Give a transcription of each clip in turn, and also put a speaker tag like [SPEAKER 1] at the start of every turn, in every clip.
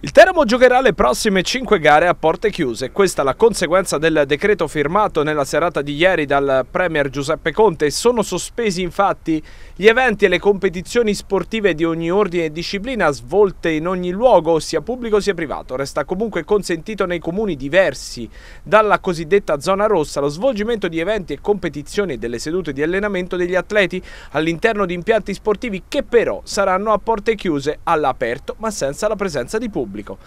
[SPEAKER 1] Il Teramo giocherà le prossime 5 gare a porte chiuse. Questa è la conseguenza del decreto firmato nella serata di ieri dal Premier Giuseppe Conte. Sono sospesi infatti gli eventi e le competizioni sportive di ogni ordine e disciplina svolte in ogni luogo, sia pubblico sia privato. Resta comunque consentito nei comuni diversi dalla cosiddetta zona rossa lo svolgimento di eventi e competizioni e delle sedute di allenamento degli atleti all'interno di impianti sportivi che però saranno a porte chiuse all'aperto ma senza la presenza di pubblico pubblico.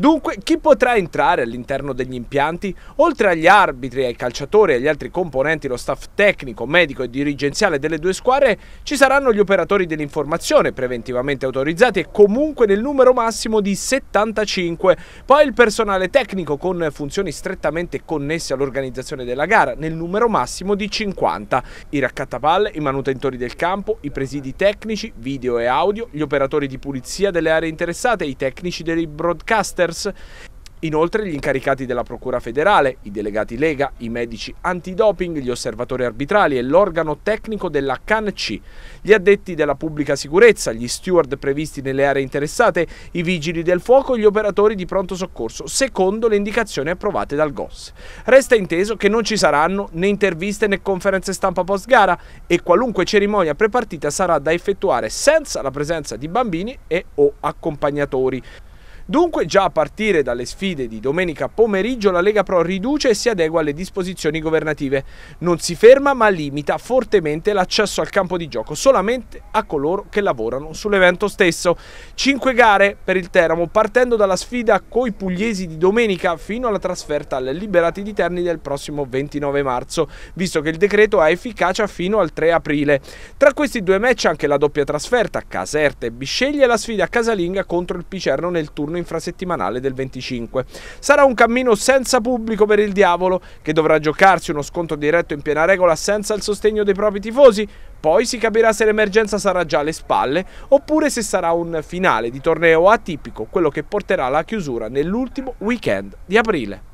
[SPEAKER 1] Dunque, chi potrà entrare all'interno degli impianti? Oltre agli arbitri, ai calciatori e agli altri componenti, lo staff tecnico, medico e dirigenziale delle due squadre, ci saranno gli operatori dell'informazione preventivamente autorizzati e comunque nel numero massimo di 75. Poi il personale tecnico con funzioni strettamente connesse all'organizzazione della gara nel numero massimo di 50. I raccattapalle, i manutentori del campo, i presidi tecnici, video e audio, gli operatori di pulizia delle aree interessate i tecnici delle i broadcasters. Inoltre gli incaricati della Procura federale, i delegati Lega, i medici antidoping, gli osservatori arbitrali e l'organo tecnico della CAN-C, gli addetti della pubblica sicurezza, gli steward previsti nelle aree interessate, i vigili del fuoco e gli operatori di pronto soccorso, secondo le indicazioni approvate dal GOS. Resta inteso che non ci saranno né interviste né conferenze stampa post gara e qualunque cerimonia prepartita sarà da effettuare senza la presenza di bambini e o accompagnatori. Dunque già a partire dalle sfide di domenica pomeriggio la Lega Pro riduce e si adegua alle disposizioni governative. Non si ferma ma limita fortemente l'accesso al campo di gioco solamente a coloro che lavorano sull'evento stesso. Cinque gare per il Teramo partendo dalla sfida coi pugliesi di domenica fino alla trasferta alle Liberati di Terni del prossimo 29 marzo, visto che il decreto ha efficacia fino al 3 aprile. Tra questi due match anche la doppia trasferta Caserta e Bisceglie e la sfida casalinga contro il Picerno nel turno infrasettimanale del 25. Sarà un cammino senza pubblico per il diavolo, che dovrà giocarsi uno scontro diretto in piena regola senza il sostegno dei propri tifosi, poi si capirà se l'emergenza sarà già alle spalle oppure se sarà un finale di torneo atipico, quello che porterà alla chiusura nell'ultimo weekend di aprile.